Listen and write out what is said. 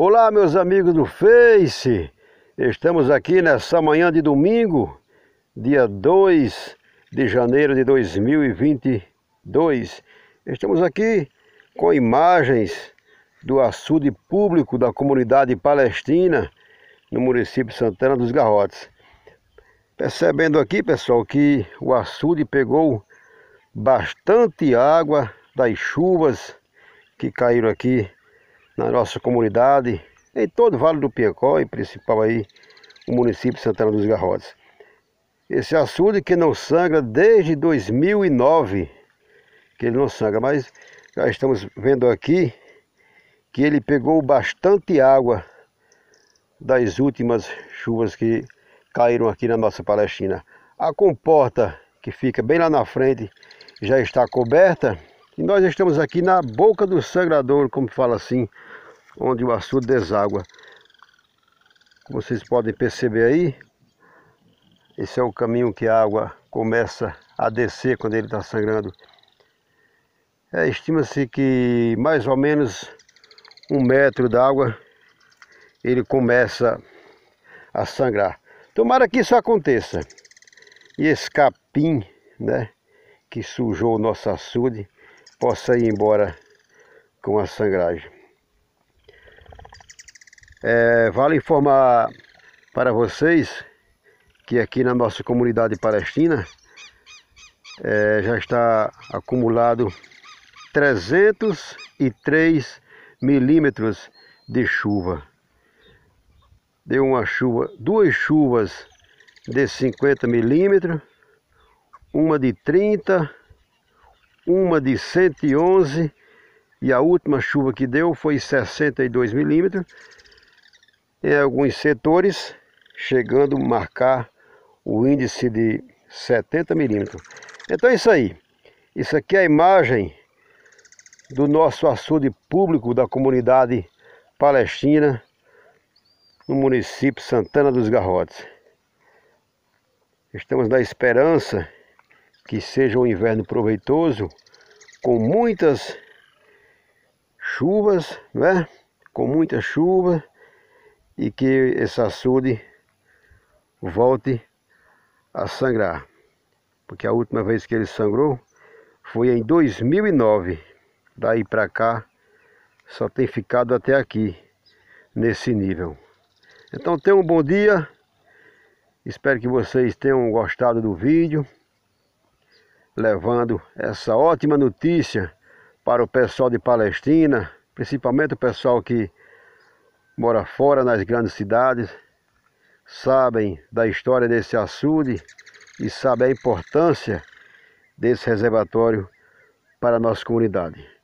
Olá, meus amigos do Face. Estamos aqui nessa manhã de domingo, dia 2 de janeiro de 2022. Estamos aqui com imagens do açude público da comunidade palestina no município Santana dos Garrotes. Percebendo aqui, pessoal, que o açude pegou bastante água das chuvas que caíram aqui na nossa comunidade, em todo o Vale do Piecó e principal aí o município de Santana dos Garrotes. Esse açude que não sangra desde 2009, que ele não sangra, mas já estamos vendo aqui que ele pegou bastante água das últimas chuvas que caíram aqui na nossa Palestina. A comporta, que fica bem lá na frente, já está coberta e nós estamos aqui na boca do sangrador, como fala assim, onde o açude deságua. Como vocês podem perceber aí, esse é o caminho que a água começa a descer quando ele está sangrando. É, Estima-se que mais ou menos um metro d'água ele começa a sangrar. Tomara que isso aconteça. E esse capim, né, que sujou o nosso açude, possa ir embora com a sangragem. É, vale informar para vocês que aqui na nossa comunidade palestina é, já está acumulado 303 milímetros de chuva. Deu uma chuva, duas chuvas de 50 milímetros, uma de 30 uma de 111 e a última chuva que deu foi 62 milímetros. Em alguns setores, chegando a marcar o índice de 70 milímetros. Então é isso aí. Isso aqui é a imagem do nosso açude público da comunidade palestina no município Santana dos Garrotes. Estamos na esperança que seja um inverno proveitoso, com muitas chuvas, né? Com muita chuva e que esse açude volte a sangrar. Porque a última vez que ele sangrou foi em 2009. Daí para cá só tem ficado até aqui nesse nível. Então tenham um bom dia. Espero que vocês tenham gostado do vídeo levando essa ótima notícia para o pessoal de Palestina, principalmente o pessoal que mora fora nas grandes cidades, sabem da história desse açude e sabem a importância desse reservatório para a nossa comunidade.